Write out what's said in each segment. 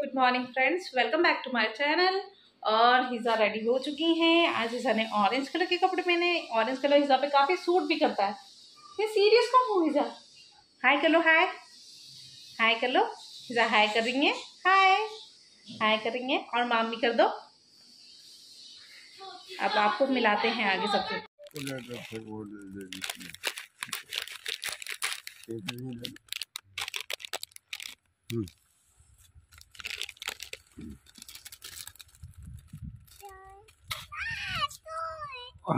Good morning friends welcome back to my channel और हिजा ready हो चुकी हैं आज हिजा ने ऑरेंज कलर के कपड़े पहने ऑरेंज कलर हिजा पे काफ़ी सूट भी करता है मैं सीरियस कौन हूँ हिजा हाय कर लो हाय हाय कर लो हिजा हाय कर रही है हाय हाय कर रही है और माम भी कर दो अब आपको मिलाते हैं आगे सबसे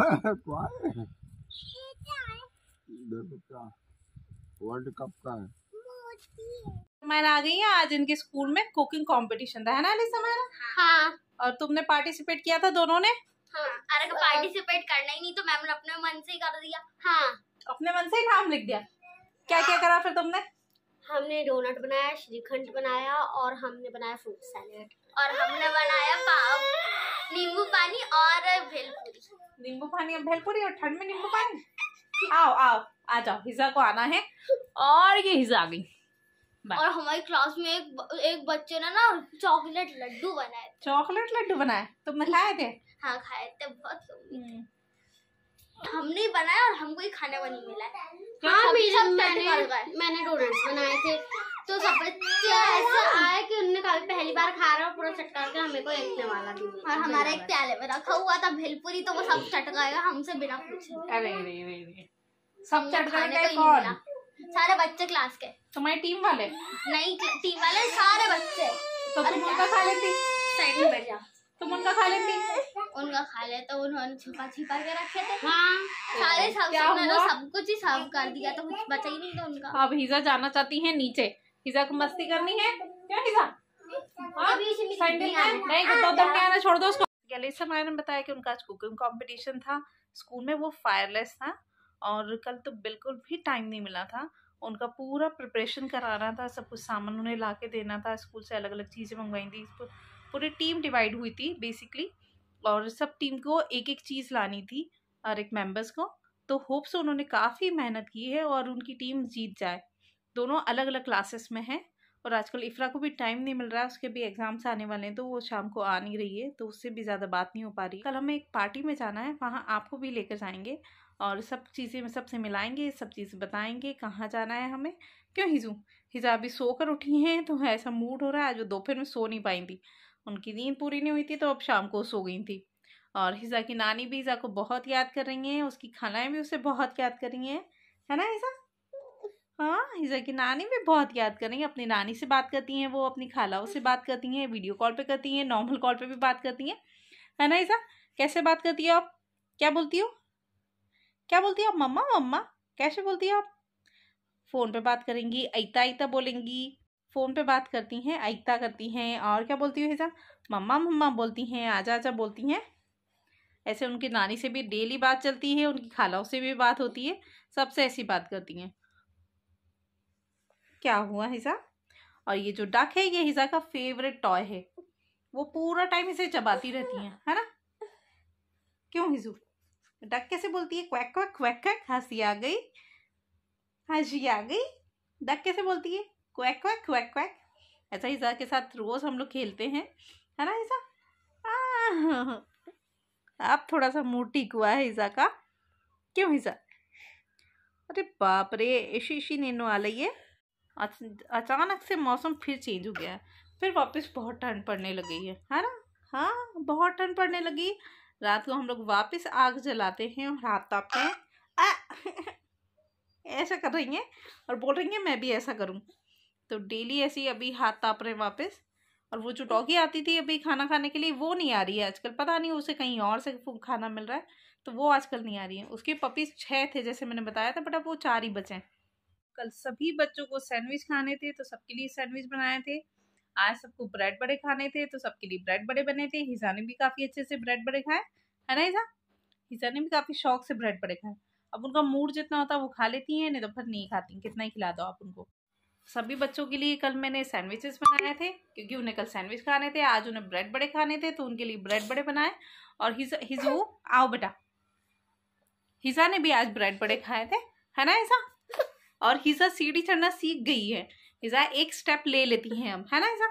ट्रॉय वर्ल्ड कप का है मैंने आ गई है आज इनके स्कूल में कुकिंग कंपटीशन था है ना अलिस हमारा हाँ और तुमने पार्टिसिपेट किया था दोनों ने हाँ अरे तो पार्टिसिपेट करना ही नहीं तो मैम ने अपने मन से ही कर दिया हाँ अपने मन से ही नाम लिख दिया क्या क्या करा फिर तुमने हमने डोनट बनाया श्रीखंड बनाया और हमने बनाया फ्रूट सैलेड और हमने बनाया पाव नींबू पानी और भेलपुरी नींबू पानी और भेलपुरी और ठंड में नींबू पानी आओ आओ आ जाओ हिजा को आना है और ये हिजा आ गई और हमारी क्लास में एक एक बच्चे ने ना चॉकलेट लड्डू बनाए चॉकलेट लड्डू बनाए तुमने खाए थे हाँ खाए थे बहुत हम्म। हमने बनाया और हमको ही खाने वाली नहीं मिला हाँ मैंने मैंने डोनट्स बनाए थे तो सब ऐसा आया पहली बार खा रहा पूरा चटका के हमें को एकने वाला भी और हमारा एक प्याले में रखा हुआ था भेलपुरी तो वो सब चटकाएगा हमसे बिना पूछे अरे सब कौन सारे बच्चे क्लास के तुम्हारे टीम वाले नहीं टीम वाले सारे बच्चे तो तुम उनका खा लेती साइड में बैठ जा तुम उनका खा लेती उनका खा तो उन्होंने छुपा छिपा के रखे थे हाँ सारे सब सब कुछ ही साफ कर दिया तो कुछ बचा ही नहीं था उनका अब हिजा जाना चाहती है नीचे हिजा को मस्ती करनी है क्या हाँ, हाँ, हाँ, छोड़ दो उसको गैलेसा माया ने बताया कि उनका आज कुकिंग कंपटीशन था स्कूल में वो फायरलेस था और कल तो बिल्कुल भी टाइम नहीं मिला था उनका पूरा प्रिपरेशन कराना था सब कुछ सामान उन्हें ला के देना था स्कूल से अलग अलग चीज़ें मंगवाई थी पूरी टीम डिवाइड हुई थी बेसिकली और सब टीम को एक एक चीज़ लानी थी हर एक मेम्बर्स को तो होप्स उन्होंने काफ़ी मेहनत की है और उनकी टीम जीत जाए दोनों अलग अलग क्लासेस में हैं और आजकल इफ्रा को भी टाइम नहीं मिल रहा है उसके भी एग्ज़ाम्स आने वाले हैं तो वो शाम को आ नहीं रही है तो उससे भी ज़्यादा बात नहीं हो पा रही कल हमें एक पार्टी में जाना है वहाँ आपको भी लेकर जाएंगे और सब चीज़ें सबसे मिलाएंगे सब चीज़ बताएंगे कहाँ जाना है हमें क्यों हिजू हिजा अभी सो कर उठी हैं तो ऐसा मूड हो रहा है जो दोपहर में सो नहीं पाई थी उनकी नींद पूरी नहीं हुई थी तो अब शाम को सो गई थी और हिजा की नानी भी हिजा को बहुत याद कर रही हैं उसकी खानाएँ भी उसे बहुत याद कर रही हैं है ना हिजा हाँ हिजा की नानी भी बहुत याद करेंगे अपनी नानी से बात करती हैं वो अपनी खालाओं से बात करती हैं वीडियो कॉल पे करती हैं नॉर्मल कॉल पे भी बात करती हैं है ना हिजा कैसे बात करती हो आप क्या बोलती हो क्या बोलती हो आप मम्मा मम्मा कैसे बोलती हो आप फ़ोन पे बात करेंगी आयता आइता बोलेंगी फ़ोन पे बात करती हैं आयता करती हैं और क्या बोलती हो हिजा मम्मा मम्मा बोलती हैं आजा आजा बोलती हैं ऐसे उनकी नानी से भी डेली बात चलती है उनकी खालाओं से भी बात होती है सबसे ऐसी बात करती हैं क्या हुआ हिज़ा और ये जो डक है ये हिज़ा का फेवरेट टॉय है वो पूरा टाइम इसे चबाती रहती है है ना क्यों हिजू डक कैसे बोलती है क्वैक क्वैक क्वैक क्वैक हंसी आ गई हंसी आ गई डक कैसे बोलती है क्वैक क्वैक क्वैक क्वैक ऐसा हिजा के साथ रोज़ हम लोग खेलते हैं है ना हिजा अब थोड़ा सा मूड टीक हुआ है हिजा का क्यों हिजा अरे बाप रे ऐशी ऐशी नैनो आ रही है अचानक से मौसम फिर चेंज हो गया है फिर वापस बहुत ठंड पड़ने लगी है है ना हाँ बहुत ठंड पड़ने लगी रात को हम लोग वापस आग जलाते हैं और हाथ तापते हैं ऐसा कर रही हैं और बोल रही हैं मैं भी ऐसा करूँ तो डेली ऐसी अभी हाथ ताप रहे वापस और वो जो डॉगी आती थी अभी खाना खाने के लिए वो नहीं आ रही है आजकल पता नहीं उसे कहीं और से खाना मिल रहा है तो वो आजकल नहीं आ रही है उसके पपीज़ छः थे जैसे मैंने बताया था बट अब वो चार ही बचे हैं कल सभी बच्चों को सैंडविच खाने थे तो सबके लिए सैंडविच बनाए थे आज सबको ब्रेड बड़े खाने थे तो सबके लिए ब्रेड बड़े बने थे हिजा ने भी काफ़ी अच्छे से ब्रेड बड़े खाए है ना हिजा हिजा ने भी काफ़ी शौक से ब्रेड बड़े खाए अब उनका मूड जितना होता है वो खा लेती हैं नहीं तो फिर नहीं खाती कितना ही खिला दो आप उनको सभी बच्चों के लिए कल मैंने सैंडविचेस बनाए थे क्योंकि उन्हें कल सैंडविच खाने थे आज उन्हें ब्रेड बड़े खाने थे तो उनके लिए ब्रेड बड़े बनाए और हिजू आओ बेटा हिजा ने भी आज ब्रेड बड़े खाए थे है ना ऐसा और हिजा सीढ़ी चढ़ना सीख गई है हिजा एक स्टेप ले लेती हैं हम है ना हिजा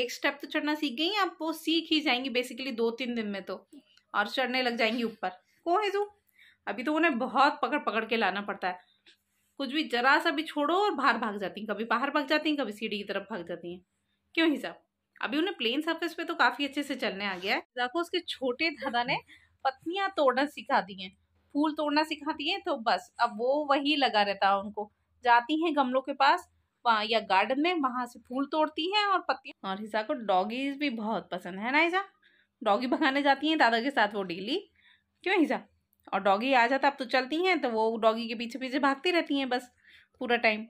एक स्टेप तो चढ़ना सीख गई आप वो सीख ही जाएंगी बेसिकली दो तीन दिन में तो और चढ़ने लग जाएंगी ऊपर को हिजू अभी तो उन्हें बहुत पकड़ पकड़ के लाना पड़ता है कुछ भी जरा सा भी छोड़ो और बाहर भाग जाती हैं कभी बाहर भाग जाती हैं कभी सीढ़ी की तरफ भाग जाती हैं क्यों हिजा अभी उन्हें प्लेन सर्फेस पे तो काफ़ी अच्छे से चलने आ गया है जाको उसके छोटे दादा ने पत्नियां तोड़ना सिखा दी हैं फूल तोड़ना सिखा दिए तो बस अब वो वही लगा रहता है उनको जाती हैं गमलों के पास या गार्डन में वहां से फूल तोड़ती हैं और पत्तियाँ और हिसा को डॉगीज भी बहुत पसंद है ना हिसा डॉगी भगाने जाती हैं दादा के साथ वो डेली क्यों हिसा और डॉगी आ जाता अब तो चलती हैं तो वो डॉगी के पीछे पीछे भागती रहती हैं बस पूरा टाइम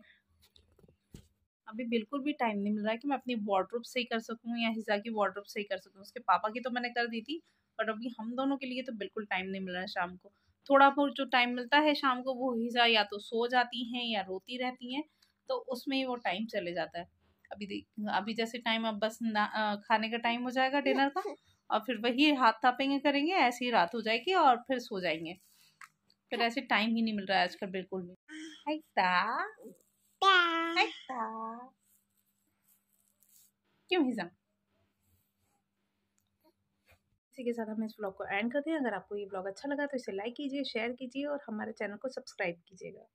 अभी बिल्कुल भी टाइम नहीं मिल रहा है कि मैं अपनी वार्ड्रोप सही कर सकूँ या हिजा की वार्ड्रोप सही कर सकूँ उसके पापा की तो मैंने कर दी थी बट अभी हम दोनों के लिए तो बिल्कुल टाइम नहीं मिल रहा है शाम को थोड़ा बहुत जो टाइम मिलता है शाम को वो हिजा या तो सो जाती हैं या रोती रहती हैं तो उसमें वो टाइम चले जाता है अभी देख अभी जैसे टाइम अब बस खाने का टाइम हो जाएगा डिनर का और फिर वही हाथ थापेंगे करेंगे ऐसे ही रात हो जाएगी और फिर सो जाएंगे फिर ऐसे टाइम ही नहीं मिल रहा है आजकल बिल्कुल भी क्यों हिजा इसी के साथ हम इस ब्लॉग को एंड करते हैं अगर आपको ये ब्लॉग अच्छा लगा तो इसे लाइक कीजिए शेयर कीजिए और हमारे चैनल को सब्सक्राइब कीजिएगा